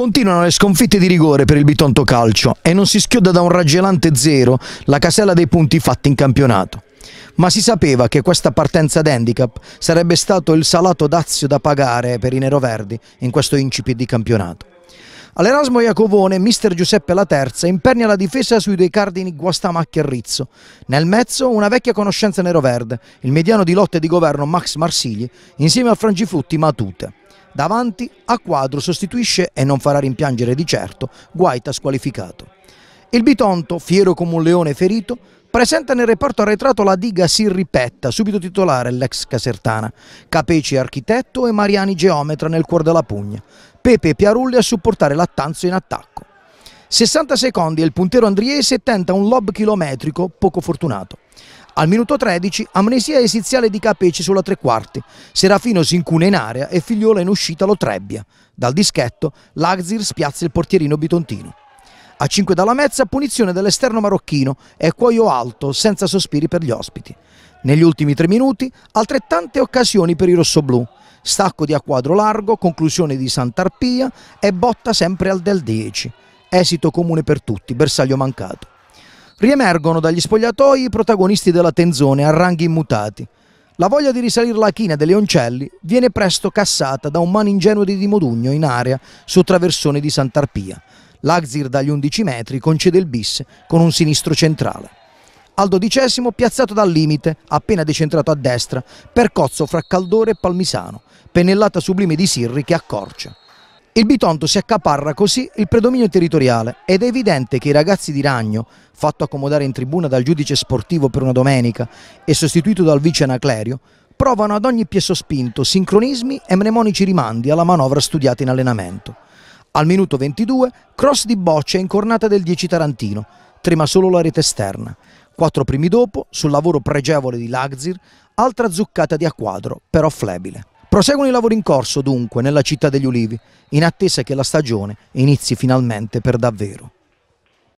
Continuano le sconfitte di rigore per il Bitonto Calcio e non si schioda da un raggelante zero la casella dei punti fatti in campionato. Ma si sapeva che questa partenza d'handicap sarebbe stato il salato dazio da pagare per i neroverdi in questo incipit di campionato. All'Erasmo Iacovone, mister Giuseppe La Terza impernia la difesa sui due cardini Guastamacchi e Rizzo. Nel mezzo una vecchia conoscenza neroverde, il mediano di lotte di governo Max Marsigli, insieme al frangifutti Matute. Davanti a quadro sostituisce e non farà rimpiangere di certo Guaita squalificato. Il Bitonto, fiero come un leone ferito, presenta nel reparto arretrato la diga Sirripetta, subito titolare l'ex casertana, Capeci architetto e Mariani geometra nel cuore della Pugna, Pepe Piarulli a supportare l'attanzo in attacco. 60 secondi e il puntero andriese tenta un lob chilometrico poco fortunato. Al minuto 13 amnesia esiziale di Capeci sulla tre quarti, Serafino si incune in area e Figliola in uscita lo trebbia. Dal dischetto Lagzir spiazza il portierino bitontino. A 5 dalla mezza punizione dell'esterno marocchino e cuoio alto senza sospiri per gli ospiti. Negli ultimi tre minuti altrettante occasioni per i rossoblù. Stacco di a quadro largo, conclusione di Sant'Arpia e botta sempre al del 10. Esito comune per tutti, bersaglio mancato. Riemergono dagli spogliatoi i protagonisti della tenzone a ranghi immutati. La voglia di risalire la china dei leoncelli viene presto cassata da un mano ingenuo di Modugno in area su traversone di Sant'Arpia. L'Agzir dagli 11 metri concede il bis con un sinistro centrale. Al dodicesimo piazzato dal limite, appena decentrato a destra, percozzo fra Caldore e Palmisano, pennellata sublime di Sirri che accorcia. Il Bitonto si accaparra così il predominio territoriale ed è evidente che i ragazzi di Ragno, fatto accomodare in tribuna dal giudice sportivo per una domenica e sostituito dal vice Anaclerio, provano ad ogni piesso spinto sincronismi e mnemonici rimandi alla manovra studiata in allenamento. Al minuto 22, cross di boccia incornata del 10 Tarantino, trema solo la rete esterna. Quattro primi dopo, sul lavoro pregevole di Lagzir, altra zuccata di acquadro, però flebile. Proseguono i lavori in corso dunque nella città degli ulivi, in attesa che la stagione inizi finalmente per davvero.